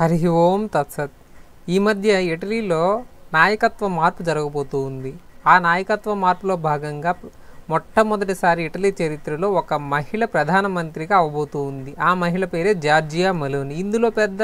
హరి ఓం తత్సత్ ఈ మధ్య ఇటలీలో నాయకత్వ మార్పు జరగబోతూ ఉంది ఆ నాయకత్వ మార్పులో భాగంగా మొట్టమొదటిసారి ఇటలీ చరిత్రలో ఒక మహిళ ప్రధానమంత్రిగా అవ్వబోతూ ఉంది ఆ మహిళ పేరే జార్జియా మలోని ఇందులో పెద్ద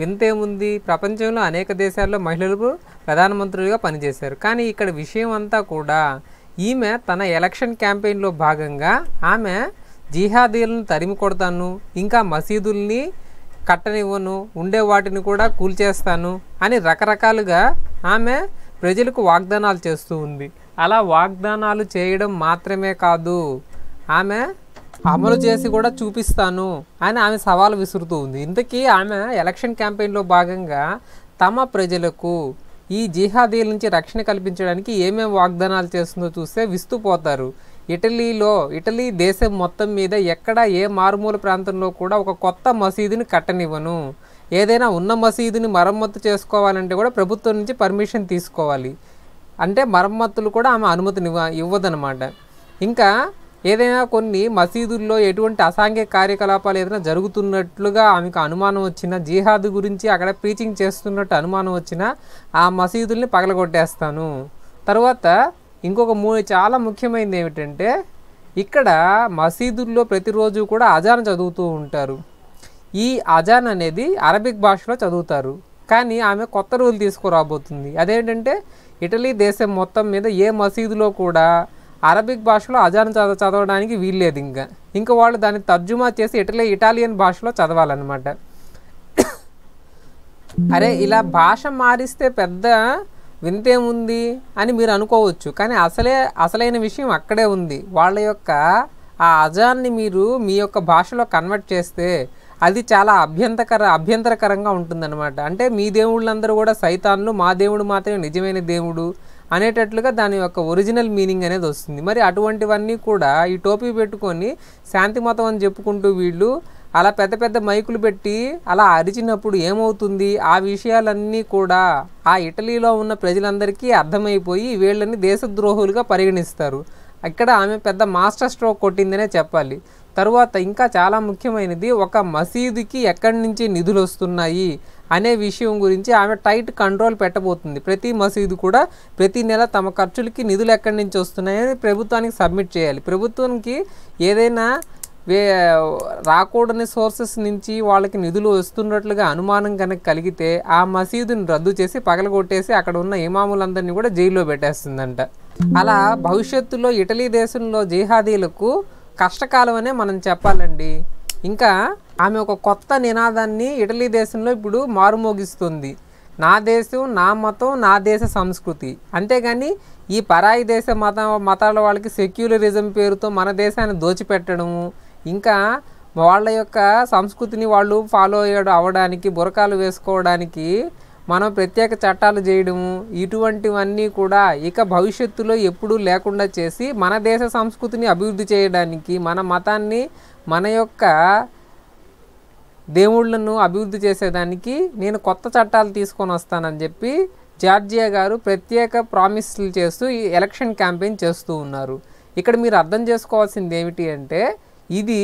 వింతేముంది ప్రపంచంలో అనేక దేశాల్లో మహిళలు ప్రధానమంత్రులుగా పనిచేశారు కానీ ఇక్కడ విషయం అంతా కూడా ఈమె తన ఎలక్షన్ క్యాంపెయిన్లో భాగంగా ఆమె జిహాదీలను తరిమి కొడతాను ఇంకా మసీదుల్ని కట్టనివ్వను ఉండే వాటిని కూడా కూల్చేస్తాను అని రకరకాలుగా ఆమె ప్రజలకు వాగ్దానాలు చేస్తూ ఉంది అలా వాగ్దానాలు చేయడం మాత్రమే కాదు ఆమె అమలు చేసి కూడా చూపిస్తాను అని ఆమె సవాలు విసురుతూ ఉంది ఇంతకీ ఆమె ఎలక్షన్ క్యాంపెయిన్లో భాగంగా తమ ప్రజలకు ఈ జిహాదీల నుంచి రక్షణ కల్పించడానికి ఏమేమి వాగ్దానాలు చేస్తుందో చూస్తే విస్తుపోతారు ఇటలీలో ఇటలీ దేశం మొత్తం మీద ఎక్కడ ఏ మారుమూల ప్రాంతంలో కూడా ఒక కొత్త మసీదుని కట్టనివ్వను ఏదైనా ఉన్న మసీదుని మరమ్మత్తు చేసుకోవాలంటే కూడా ప్రభుత్వం నుంచి పర్మిషన్ తీసుకోవాలి అంటే మరమ్మత్తులు కూడా ఆమె అనుమతిని ఇవ్వదనమాట ఇంకా ఏదైనా కొన్ని మసీదుల్లో ఎటువంటి అసాంఘిక కార్యకలాపాలు ఏదైనా జరుగుతున్నట్లుగా ఆమెకు అనుమానం వచ్చినా జిహాద్ గురించి అక్కడ ప్రీచింగ్ చేస్తున్నట్టు అనుమానం వచ్చినా ఆ మసీదుల్ని పగలగొట్టేస్తాను తర్వాత ఇంకొక మూ చాలా ముఖ్యమైనది ఏమిటంటే ఇక్కడ మసీదుల్లో ప్రతిరోజు కూడా అజాన్ చదువుతూ ఉంటారు ఈ అజాన్ అనేది అరబిక్ భాషలో చదువుతారు కానీ ఆమె కొత్త రూల్ తీసుకురాబోతుంది అదేంటంటే ఇటలీ దేశం మొత్తం మీద ఏ మసీదులో కూడా అరబిక్ భాషలో అజాన్ చదవ చదవడానికి వీల్లేదు ఇంకా ఇంకా వాళ్ళు దాన్ని తర్జుమా చేసి ఇటలీ ఇటాలియన్ భాషలో చదవాలన్నమాట అరే ఇలా భాష మారిస్తే పెద్ద వింతేముంది అని మీరు అనుకోవచ్చు కానీ అసలే అసలైన విషయం అక్కడే ఉంది వాళ్ళ యొక్క ఆ అజాన్ని మీరు మీ యొక్క భాషలో కన్వర్ట్ చేస్తే అది చాలా అభ్యంతకర అభ్యంతరకరంగా ఉంటుందన్నమాట అంటే మీ దేవుళ్ళందరూ కూడా సైతాన్లు మా దేవుడు మాత్రమే నిజమైన దేవుడు అనేటట్లుగా దాని యొక్క ఒరిజినల్ మీనింగ్ అనేది వస్తుంది మరి అటువంటివన్నీ కూడా ఈ టోపీ పెట్టుకొని శాంతి మతం అని చెప్పుకుంటూ వీళ్ళు అలా పెద్ద పెద్ద మైకులు పెట్టి అలా అరిచినప్పుడు ఏమవుతుంది ఆ విషయాలన్నీ కూడా ఆ ఇటలీలో ఉన్న ప్రజలందరికీ అర్థమైపోయి వీళ్ళని దేశద్రోహులుగా పరిగణిస్తారు అక్కడ ఆమె పెద్ద మాస్టర్ స్ట్రోక్ కొట్టిందనే చెప్పాలి తరువాత ఇంకా చాలా ముఖ్యమైనది ఒక మసీదుకి ఎక్కడి నుంచి నిధులు వస్తున్నాయి అనే విషయం గురించి ఆమె టైట్ కంట్రోల్ పెట్టబోతుంది ప్రతి మసీదు కూడా ప్రతి నెల తమ ఖర్చులకి నిధులు ఎక్కడి నుంచి వస్తున్నాయని ప్రభుత్వానికి సబ్మిట్ చేయాలి ప్రభుత్వానికి ఏదైనా వే రాకూడని సోర్సెస్ నుంచి వాళ్ళకి నిధులు వస్తున్నట్లుగా అనుమానం కనుక కలిగితే ఆ మసీదుని రద్దు చేసి పగలగొట్టేసి అక్కడ ఉన్న ఇమాములందరినీ కూడా జైల్లో పెట్టేస్తుందంట అలా భవిష్యత్తులో ఇటలీ దేశంలో జిహాదీలకు కష్టకాలం అనే మనం చెప్పాలండి ఇంకా ఆమె ఒక కొత్త నినాదాన్ని ఇటలీ దేశంలో ఇప్పుడు మారుమోగిస్తుంది నా దేశం నా మతం నా దేశ సంస్కృతి అంతేగాని ఈ పరాయి దేశ మత మతాల వాళ్ళకి సెక్యులరిజం పేరుతో మన దేశాన్ని దోచిపెట్టడము ఇంకా వాళ్ళ యొక్క సంస్కృతిని వాళ్ళు ఫాలో అవ్వడానికి బురకాలు వేసుకోవడానికి మనం ప్రత్యేక చట్టాలు చేయడము ఇటువంటివన్నీ కూడా ఇక భవిష్యత్తులో ఎప్పుడూ లేకుండా చేసి మన దేశ సంస్కృతిని అభివృద్ధి చేయడానికి మన మతాన్ని మన యొక్క దేవుళ్లను అభివృద్ధి చేసేదానికి నేను కొత్త చట్టాలు తీసుకొని వస్తానని చెప్పి జార్జియా గారు ప్రత్యేక ప్రామిస్లు చేస్తూ ఈ ఎలక్షన్ క్యాంపెయిన్ చేస్తూ ఉన్నారు ఇక్కడ మీరు అర్థం చేసుకోవాల్సింది ఏమిటి అంటే ఇది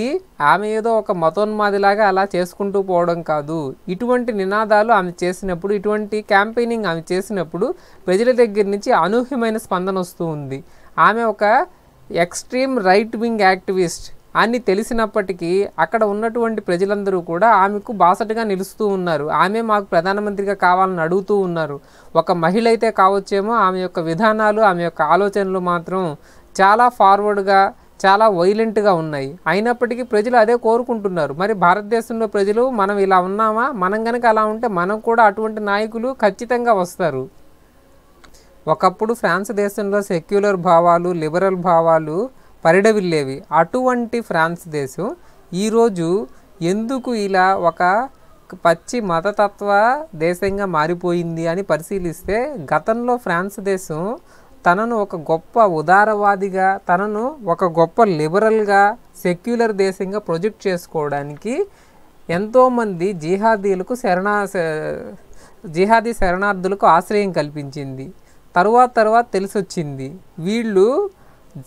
ఆమె ఏదో ఒక మతోన్మాదిలాగా అలా చేసుకుంటూ పోవడం కాదు ఇటువంటి నినాదాలు ఆమె చేసినప్పుడు ఇటువంటి క్యాంపెయినింగ్ ఆమె చేసినప్పుడు ప్రజల దగ్గర నుంచి అనూహ్యమైన స్పందన వస్తూ ఉంది ఆమె ఒక ఎక్స్ట్రీమ్ రైట్ వింగ్ యాక్టివిస్ట్ అని తెలిసినప్పటికీ అక్కడ ఉన్నటువంటి ప్రజలందరూ కూడా ఆమెకు బాసటగా నిలుస్తూ ఉన్నారు ఆమె మాకు ప్రధానమంత్రిగా కావాలని అడుగుతూ ఉన్నారు ఒక మహిళ అయితే కావచ్చేమో ఆమె యొక్క విధానాలు ఆమె యొక్క ఆలోచనలు మాత్రం చాలా ఫార్వర్డ్గా చాలా వైలెంట్గా ఉన్నాయి అయినప్పటికీ ప్రజలు అదే కోరుకుంటున్నారు మరి భారతదేశంలో ప్రజలు మనం ఇలా ఉన్నామా మనం కనుక అలా ఉంటే మనం కూడా అటువంటి నాయకులు ఖచ్చితంగా వస్తారు ఒకప్పుడు ఫ్రాన్స్ దేశంలో సెక్యులర్ భావాలు లిబరల్ భావాలు పరిడవిల్లేవి అటువంటి ఫ్రాన్స్ దేశం ఈరోజు ఎందుకు ఇలా ఒక పచ్చి మతతత్వ దేశంగా మారిపోయింది అని పరిశీలిస్తే గతంలో ఫ్రాన్స్ దేశం తనను ఒక గొప్ప ఉదారవాదిగా తనను ఒక గొప్ప లిబరల్గా సెక్యులర్ దేశంగా ప్రొజెక్ట్ చేసుకోవడానికి ఎంతోమంది జిహాదీలకు శరణా జిహాదీ శరణార్థులకు ఆశ్రయం కల్పించింది తరువాత తర్వాత తెలిసొచ్చింది వీళ్ళు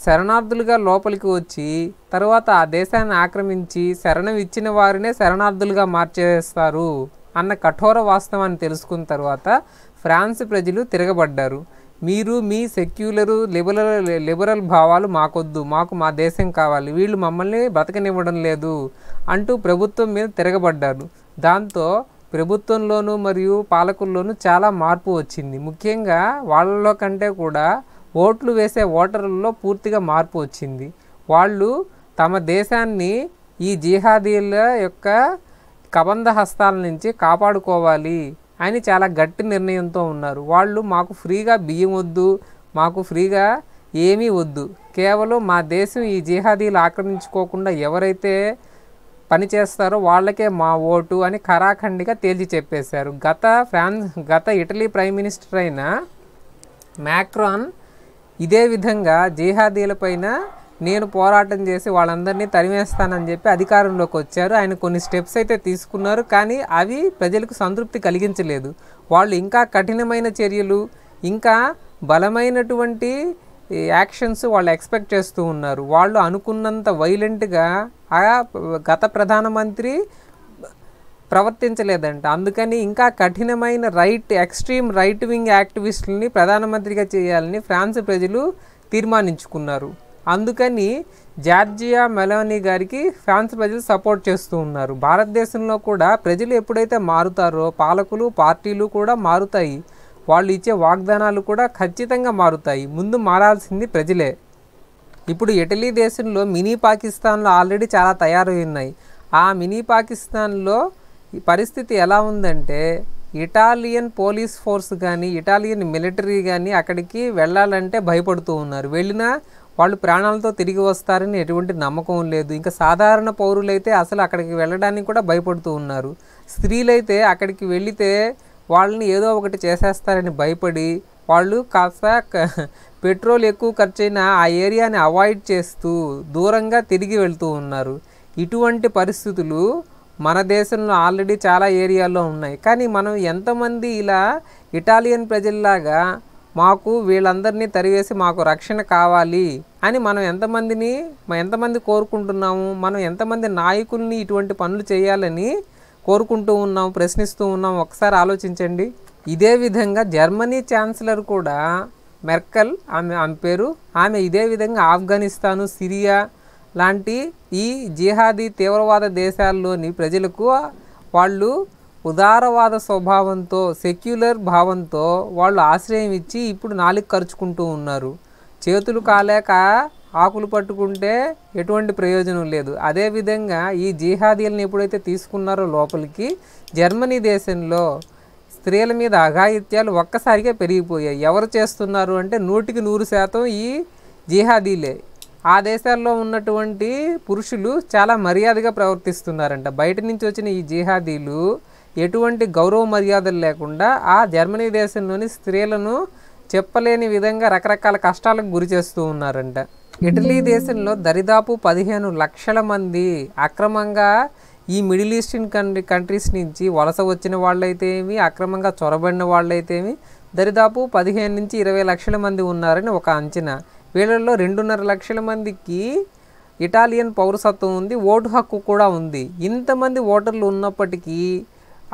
శరణార్థులుగా లోపలికి వచ్చి తర్వాత ఆ దేశాన్ని ఆక్రమించి శరణం ఇచ్చిన వారినే శరణార్థులుగా మార్చేస్తారు అన్న కఠోర వాస్తవాన్ని తెలుసుకున్న తర్వాత ఫ్రాన్స్ ప్రజలు తిరగబడ్డారు మీరు మీ సెక్యులరు లిబరల్ లిబరల్ భావాలు మాకొద్దు మాకు మా దేశం కావాలి వీళ్ళు మమ్మల్ని బ్రతకనివ్వడం లేదు అంటూ ప్రభుత్వం మీద తిరగబడ్డారు దాంతో ప్రభుత్వంలోనూ మరియు పాలకుల్లోనూ చాలా మార్పు వచ్చింది ముఖ్యంగా వాళ్ళలో కంటే కూడా ఓట్లు వేసే ఓటర్లలో పూర్తిగా మార్పు వచ్చింది వాళ్ళు తమ దేశాన్ని ఈ జిహాదీల యొక్క కబంధ హస్తాల నుంచి కాపాడుకోవాలి ఆయన చాలా గట్టి నిర్ణయంతో ఉన్నారు వాళ్ళు మాకు ఫ్రీగా బియ్యం వద్దు మాకు ఫ్రీగా ఏమీ వద్దు కేవలం మా దేశం ఈ జిహాదీలు ఆక్రమించుకోకుండా ఎవరైతే పనిచేస్తారో వాళ్ళకే మా ఓటు అని కరాఖండిగా తేల్చి చెప్పేశారు గత ఫ్రాన్స్ గత ఇటలీ ప్రైమ్ మినిస్టర్ అయిన మ్యాక్రాన్ ఇదే విధంగా జిహాదీలపైన నేను పోరాటం చేసి వాళ్ళందరినీ తరిమేస్తానని చెప్పి అధికారంలోకి వచ్చారు ఆయన కొన్ని స్టెప్స్ అయితే తీసుకున్నారు కానీ అవి ప్రజలకు సంతృప్తి కలిగించలేదు వాళ్ళు ఇంకా కఠినమైన చర్యలు ఇంకా బలమైనటువంటి యాక్షన్స్ వాళ్ళు ఎక్స్పెక్ట్ చేస్తూ ఉన్నారు వాళ్ళు అనుకున్నంత వైలెంట్గా ఆ గత ప్రధానమంత్రి ప్రవర్తించలేదంట అందుకని ఇంకా కఠినమైన రైట్ ఎక్స్ట్రీమ్ రైట్ వింగ్ యాక్టివిస్టులని ప్రధానమంత్రిగా చేయాలని ఫ్రాన్స్ ప్రజలు తీర్మానించుకున్నారు అందుకని జార్జియా మెలోనీ గారికి ఫ్రాన్స్ ప్రజలు సపోర్ట్ చేస్తూ ఉన్నారు భారతదేశంలో కూడా ప్రజలు ఎప్పుడైతే మారుతారో పాలకులు పార్టీలు కూడా మారుతాయి వాళ్ళు ఇచ్చే వాగ్దానాలు కూడా ఖచ్చితంగా మారుతాయి ముందు మారాల్సింది ప్రజలే ఇప్పుడు ఇటలీ దేశంలో మినీ పాకిస్తాన్లో ఆల్రెడీ చాలా ఉన్నాయి ఆ మినీ పాకిస్తాన్లో పరిస్థితి ఎలా ఉందంటే ఇటాలియన్ పోలీస్ ఫోర్స్ కానీ ఇటాలియన్ మిలిటరీ కానీ అక్కడికి వెళ్ళాలంటే భయపడుతూ ఉన్నారు వెళ్ళినా వాళ్ళు ప్రాణాలతో తిరిగి వస్తారని ఎటువంటి నమ్మకం లేదు ఇంకా సాధారణ పౌరులైతే అసలు అక్కడికి వెళ్ళడానికి కూడా భయపడుతూ ఉన్నారు స్త్రీలైతే అక్కడికి వెళితే వాళ్ళని ఏదో ఒకటి చేసేస్తారని భయపడి వాళ్ళు కాస్త పెట్రోల్ ఎక్కువ ఖర్చు ఆ ఏరియాని అవాయిడ్ చేస్తూ దూరంగా తిరిగి వెళ్తూ ఉన్నారు ఇటువంటి పరిస్థితులు మన దేశంలో ఆల్రెడీ చాలా ఏరియాల్లో ఉన్నాయి కానీ మనం ఎంతమంది ఇలా ఇటాలియన్ ప్రజల్లాగా మాకు వీళ్ళందరినీ తరివేసి మాకు రక్షణ కావాలి అని మనం ఎంతమందిని ఎంతమంది కోరుకుంటున్నాము మనం ఎంతమంది నాయకుల్ని ఇటువంటి పనులు చేయాలని కోరుకుంటూ ఉన్నాం ప్రశ్నిస్తూ ఉన్నాం ఒకసారి ఆలోచించండి ఇదే విధంగా జర్మనీ ఛాన్సలర్ కూడా మెర్కల్ ఆమె ఆమె పేరు ఆమె ఇదే విధంగా ఆఫ్ఘనిస్తాను సిరియా లాంటి ఈ జిహాదీ తీవ్రవాద దేశాల్లోని ప్రజలకు వాళ్ళు ఉదారవాద స్వభావంతో సెక్యులర్ భావంతో వాళ్ళు ఆశ్రయం ఇచ్చి ఇప్పుడు నాలుగు ఖర్చుకుంటూ ఉన్నారు చేతులు కాలేక ఆకులు పట్టుకుంటే ఎటువంటి ప్రయోజనం లేదు అదేవిధంగా ఈ జీహాదీలను ఎప్పుడైతే తీసుకున్నారో లోపలికి జర్మనీ దేశంలో స్త్రీల మీద అఘాయిత్యాలు ఒక్కసారిగా పెరిగిపోయాయి ఎవరు చేస్తున్నారు అంటే నూటికి నూరు శాతం ఈ జీహాదీలే ఆ దేశాల్లో ఉన్నటువంటి పురుషులు చాలా మర్యాదగా ప్రవర్తిస్తున్నారంట బయట నుంచి వచ్చిన ఈ జీహాదీలు ఎటువంటి గౌరవ మర్యాదలు లేకుండా ఆ జర్మనీ దేశంలోని స్త్రీలను చెప్పలేని విధంగా రకరకాల కష్టాలకు గురి చేస్తూ ఉన్నారంట ఇటలీ దేశంలో దరిదాపు పదిహేను లక్షల మంది అక్రమంగా ఈ మిడిల్ ఈస్టర్న్ కంట్రీ కంట్రీస్ నుంచి వలస వచ్చిన వాళ్ళైతేమి అక్రమంగా చొరబడిన వాళ్ళైతేమి దరిదాపు పదిహేను నుంచి ఇరవై లక్షల మంది ఉన్నారని ఒక అంచనా వీళ్ళల్లో రెండున్నర లక్షల మందికి ఇటాలియన్ పౌరసత్వం ఉంది ఓటు హక్కు కూడా ఉంది ఇంతమంది ఓటర్లు ఉన్నప్పటికీ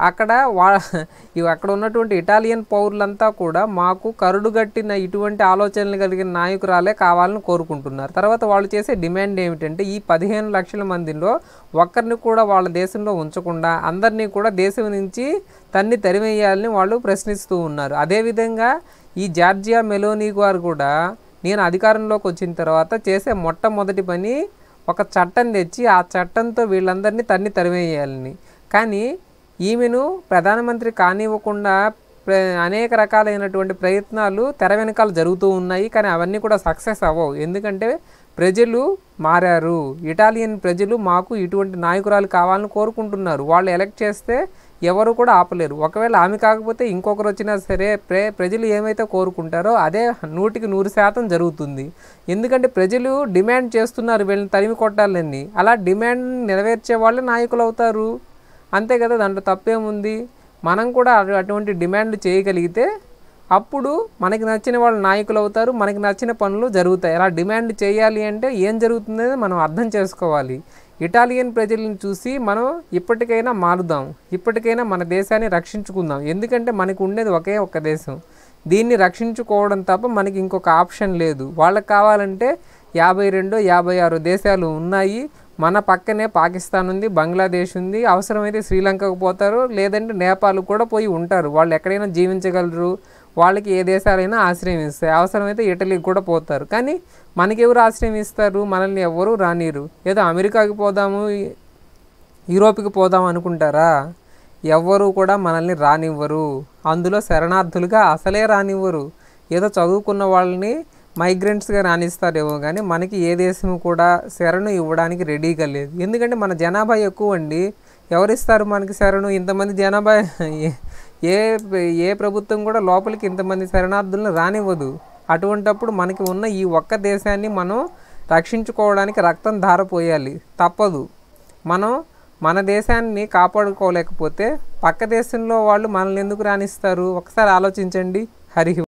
అక్కడ వా అక్కడ ఉన్నటువంటి ఇటాలియన్ పౌరులంతా కూడా మాకు కరుడుగట్టిన ఇటువంటి ఆలోచనలు కలిగిన నాయకురాలే కావాలని కోరుకుంటున్నారు తర్వాత వాళ్ళు చేసే డిమాండ్ ఏమిటంటే ఈ పదిహేను లక్షల మందిలో ఒక్కరిని కూడా వాళ్ళ దేశంలో ఉంచకుండా అందరినీ కూడా దేశం నుంచి తన్ని తరిమేయాలని వాళ్ళు ప్రశ్నిస్తూ ఉన్నారు అదేవిధంగా ఈ జార్జియా మెలోనీ గారు కూడా నేను అధికారంలోకి వచ్చిన తర్వాత చేసే మొట్టమొదటి పని ఒక చట్టం తెచ్చి ఆ చట్టంతో వీళ్ళందరినీ తన్ని తరిమేయాలని కానీ ఈమెను ప్రధానమంత్రి కానివ్వకుండా అనేక రకాలైనటువంటి ప్రయత్నాలు తెర వెనకాల జరుగుతూ ఉన్నాయి కానీ అవన్నీ కూడా సక్సెస్ అవ్వవు ఎందుకంటే ప్రజలు మారారు ఇటాలియన్ ప్రజలు మాకు ఇటువంటి నాయకురాలు కావాలని కోరుకుంటున్నారు వాళ్ళు ఎలక్ట్ చేస్తే ఎవరు కూడా ఆపలేరు ఒకవేళ ఆమె కాకపోతే ఇంకొకరు వచ్చినా సరే ప్రే ప్రజలు ఏమైతే కోరుకుంటారో అదే నూటికి నూరు శాతం జరుగుతుంది ఎందుకంటే ప్రజలు డిమాండ్ చేస్తున్నారు వీళ్ళని తరిమి కొట్టాలని అలా డిమాండ్ నెరవేర్చే వాళ్ళే నాయకులు అవుతారు అంతే కదా దాంట్లో తప్పేముంది మనం కూడా అటువంటి డిమాండ్లు చేయగలిగితే అప్పుడు మనకి నచ్చిన వాళ్ళు నాయకులు అవుతారు మనకి నచ్చిన పనులు జరుగుతాయి అలా డిమాండ్ చేయాలి అంటే ఏం జరుగుతుందనేది మనం అర్థం చేసుకోవాలి ఇటాలియన్ ప్రజలను చూసి మనం ఇప్పటికైనా మారుదాం ఇప్పటికైనా మన దేశాన్ని రక్షించుకుందాం ఎందుకంటే మనకు ఉండేది ఒకే ఒక్క దేశం దీన్ని రక్షించుకోవడం తప్ప మనకి ఇంకొక ఆప్షన్ లేదు వాళ్ళకి కావాలంటే యాభై రెండు యాభై ఆరు దేశాలు ఉన్నాయి మన పక్కనే పాకిస్తాన్ ఉంది బంగ్లాదేశ్ ఉంది అవసరమైతే శ్రీలంకకు పోతారు లేదంటే నేపాల్ కూడా పోయి ఉంటారు వాళ్ళు ఎక్కడైనా జీవించగలరు వాళ్ళకి ఏ దేశాలైనా ఆశ్రయం ఇస్తాయి అవసరమైతే ఇటలీకి కూడా పోతారు కానీ మనకెవరు ఆశ్రయం ఇస్తారు మనల్ని ఎవరు రానిరు ఏదో అమెరికాకి పోదాము యూరోప్కి పోదాం అనుకుంటారా ఎవ్వరూ కూడా మనల్ని రానివ్వరు అందులో శరణార్థులుగా అసలే రానివ్వరు ఏదో చదువుకున్న వాళ్ళని మైగ్రెంట్స్గా రాణిస్తారేమో కానీ మనకి ఏ దేశం కూడా శరణు ఇవ్వడానికి రెడీగా లేదు ఎందుకంటే మన జనాభా ఎక్కువ అండి ఎవరిస్తారు మనకి శరణు ఇంతమంది జనాభా ఏ ఏ ప్రభుత్వం కూడా లోపలికి ఇంతమంది శరణార్థులను రానివ్వదు అటువంటప్పుడు మనకి ఉన్న ఈ ఒక్క దేశాన్ని మనం రక్షించుకోవడానికి రక్తం ధారపోయాలి తప్పదు మనం మన దేశాన్ని కాపాడుకోలేకపోతే పక్క దేశంలో వాళ్ళు మనల్ని ఎందుకు రాణిస్తారు ఒకసారి ఆలోచించండి హరి